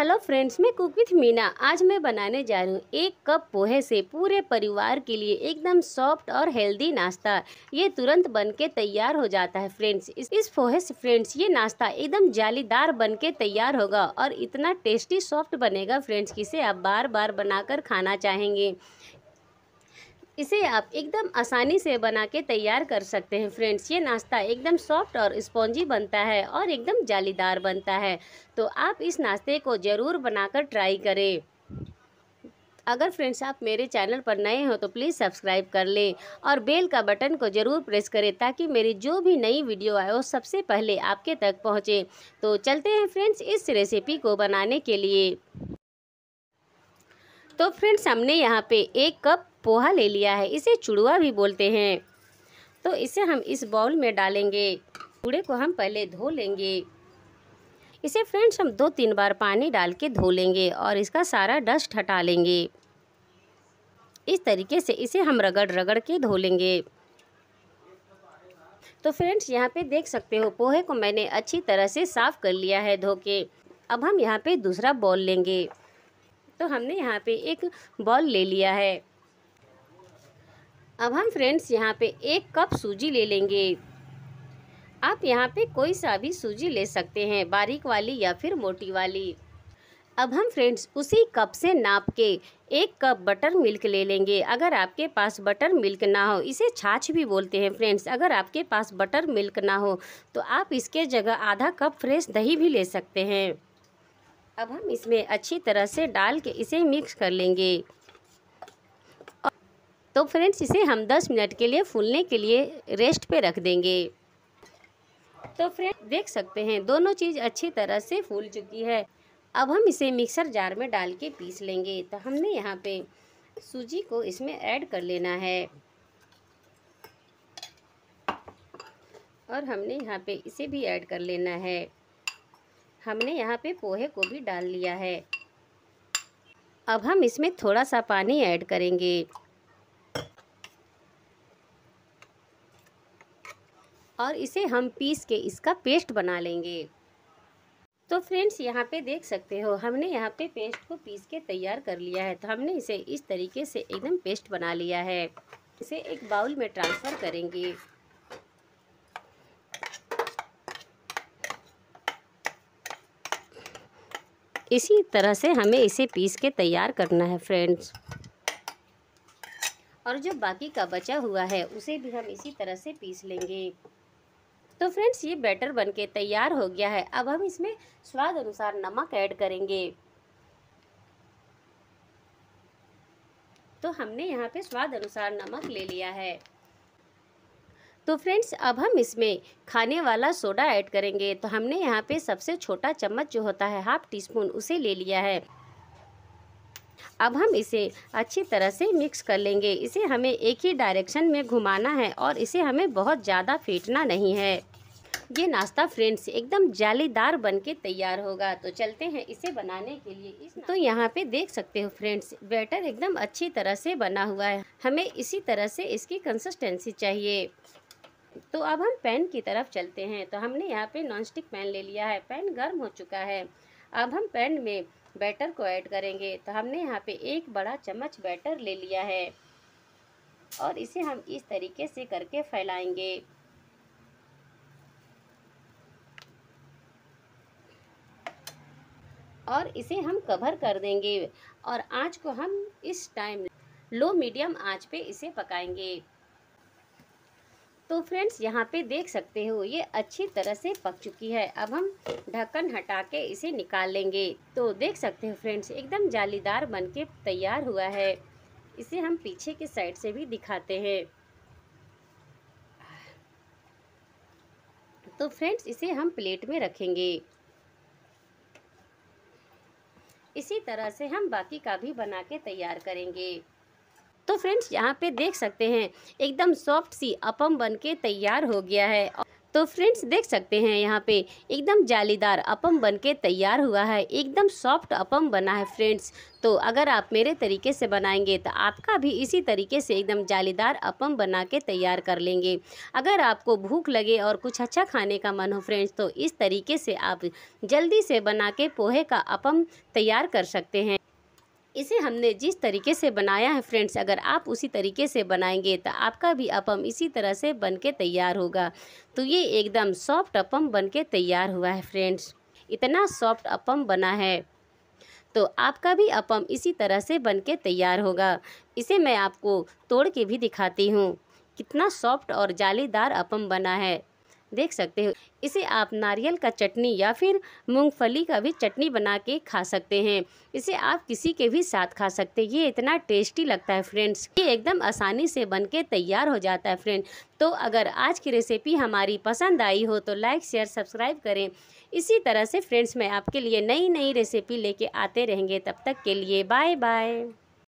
hello friends मैं cook with Meena आज मैं बनाने जा रही हूँ एक कप पोहे से पूरे परिवार के लिए एकदम सॉफ्ट और हेल्दी नाश्ता ये तुरंत बन के तैयार हो जाता है फ्रेंड्स इस, इस पोहे से फ्रेंड्स ये नाश्ता एकदम जालीदार बन के तैयार होगा और इतना टेस्टी सॉफ्ट बनेगा फ्रेंड्स कि इसे आप बार बार बनाकर खाना चाहेंगे इसे आप एकदम आसानी से बना के तैयार कर सकते हैं फ्रेंड्स ये नाश्ता एकदम सॉफ्ट और स्पॉन्जी बनता है और एकदम जालीदार बनता है तो आप इस नाश्ते को ज़रूर बनाकर ट्राई करें अगर फ्रेंड्स आप मेरे चैनल पर नए हो तो प्लीज़ सब्सक्राइब कर लें और बेल का बटन को ज़रूर प्रेस करें ताकि मेरी जो भी नई वीडियो आए वो सबसे पहले आपके तक पहुँचे तो चलते हैं फ्रेंड्स इस रेसिपी को बनाने के लिए तो फ्रेंड्स हमने यहाँ पे एक कप पोहा ले लिया है इसे चुड़वा भी बोलते हैं तो इसे हम इस बाउल में डालेंगे चूड़े को हम पहले धो लेंगे इसे फ्रेंड्स हम दो तीन बार पानी डाल के धो लेंगे और इसका सारा डस्ट हटा लेंगे इस तरीके से इसे हम रगड़ रगड़ के धो लेंगे तो फ्रेंड्स यहाँ पे देख सकते हो पोहे को मैंने अच्छी तरह से साफ़ कर लिया है धो के अब हम यहाँ पे दूसरा बॉल लेंगे तो हमने यहाँ पे एक बॉल ले लिया है अब हम फ्रेंड्स यहाँ पे एक कप सूजी ले लेंगे आप यहाँ पे कोई सा भी सूजी ले सकते हैं बारीक वाली या फिर मोटी वाली अब हम फ्रेंड्स उसी कप से नाप के एक कप बटर मिल्क ले लेंगे अगर आपके पास बटर मिल्क ना हो इसे छाछ भी बोलते हैं फ्रेंड्स अगर आपके पास बटर मिल्क ना हो तो आप इसके जगह आधा कप फ्रेश दही भी ले सकते हैं अब हम इसमें अच्छी तरह से डाल के इसे मिक्स कर लेंगे तो फ्रेंड्स इसे हम 10 मिनट के लिए फूलने के लिए रेस्ट पे रख देंगे तो फ्रेंड्स देख सकते हैं दोनों चीज़ अच्छी तरह से फूल चुकी है अब हम इसे मिक्सर जार में डाल के पीस लेंगे तो हमने यहाँ पे सूजी को इसमें ऐड कर लेना है और हमने यहाँ पे इसे भी ऐड कर लेना है हमने यहाँ पे पोहे को भी डाल लिया है अब हम इसमें थोड़ा सा पानी ऐड करेंगे और इसे हम पीस के इसका पेस्ट बना लेंगे तो फ्रेंड्स यहाँ पे देख सकते हो हमने यहाँ पे पेस्ट को पीस के तैयार कर लिया है तो हमने इसे इस तरीके से एकदम पेस्ट बना लिया है इसे एक बाउल में ट्रांसफ़र करेंगे इसी तरह से हमें इसे पीस के तैयार करना है फ्रेंड्स और जो बाकी का बचा हुआ है उसे भी हम इसी तरह से पीस लेंगे तो फ्रेंड्स ये बैटर बनके तैयार हो गया है अब हम इसमें स्वाद अनुसार नमक ऐड करेंगे तो हमने यहाँ पे स्वाद अनुसार नमक ले लिया है तो फ्रेंड्स अब हम इसमें खाने वाला सोडा ऐड करेंगे तो हमने यहाँ पे सबसे छोटा चम्मच जो होता है हाफ टी स्पून उसे ले लिया है अब हम इसे अच्छी तरह से मिक्स कर लेंगे इसे हमें एक ही डायरेक्शन में घुमाना है और इसे हमें बहुत ज़्यादा फेंटना नहीं है ये नाश्ता फ्रेंड्स एकदम जालीदार बन के तैयार होगा तो चलते हैं इसे बनाने के लिए इस तो यहाँ पे देख सकते हो फ्रेंड्स बैटर एकदम अच्छी तरह से बना हुआ है हमें इसी तरह से इसकी कंसिस्टेंसी चाहिए तो अब हम पैन की तरफ चलते हैं तो हमने यहाँ पे नॉनस्टिक पैन ले लिया है पैन गर्म हो चुका है अब हम पैन में बैटर को ऐड करेंगे तो हमने यहाँ पे एक बड़ा चम्मच बैटर ले लिया है और इसे हम इस तरीके से करके फैलाएंगे और इसे हम कवर कर देंगे और आँच को हम इस टाइम लो मीडियम आँच पे इसे पकाएंगे तो फ्रेंड्स यहाँ पे देख सकते हो ये अच्छी तरह से पक चुकी है अब हम ढक्कन हटा के इसे निकाल लेंगे तो देख सकते हो फ्रेंड्स एकदम जालीदार बन के तैयार हुआ है इसे हम पीछे के साइड से भी दिखाते हैं तो फ्रेंड्स इसे हम प्लेट में रखेंगे इसी तरह से हम बाकी का भी बना के तैयार करेंगे तो फ्रेंड्स यहाँ पे देख सकते हैं एकदम सॉफ्ट सी अपम बन के तैयार हो गया है तो फ्रेंड्स देख सकते हैं यहाँ पे एकदम जालीदार अपम बनके तैयार हुआ है एकदम सॉफ्ट अपम बना है फ्रेंड्स तो अगर आप मेरे तरीके से बनाएंगे तो आपका भी इसी तरीके से एकदम जालीदार अपम बना के तैयार कर लेंगे अगर आपको भूख लगे और कुछ अच्छा खाने का मन हो फ्रेंड्स तो इस तरीके से आप जल्दी से बना के पोहे का अपम तैयार कर सकते हैं इसे हमने जिस तरीके से बनाया है फ्रेंड्स अगर आप उसी तरीके से बनाएंगे तो आपका भी अपम इसी तरह से बन के तैयार होगा तो ये एकदम सॉफ्ट अपम बन के तैयार हुआ है फ्रेंड्स इतना सॉफ्ट अपम बना है तो आपका भी अपम इसी तरह से बन के तैयार होगा इसे मैं आपको तोड़ के भी दिखाती हूँ कितना सॉफ्ट और जालीदार अपम बना है देख सकते हो इसे आप नारियल का चटनी या फिर मूंगफली का भी चटनी बना के खा सकते हैं इसे आप किसी के भी साथ खा सकते हैं ये इतना टेस्टी लगता है फ्रेंड्स ये एकदम आसानी से बन के तैयार हो जाता है फ्रेंड तो अगर आज की रेसिपी हमारी पसंद आई हो तो लाइक शेयर सब्सक्राइब करें इसी तरह से फ्रेंड्स मैं आपके लिए नई नई रेसिपी लेके आते रहेंगे तब तक के लिए बाय बाय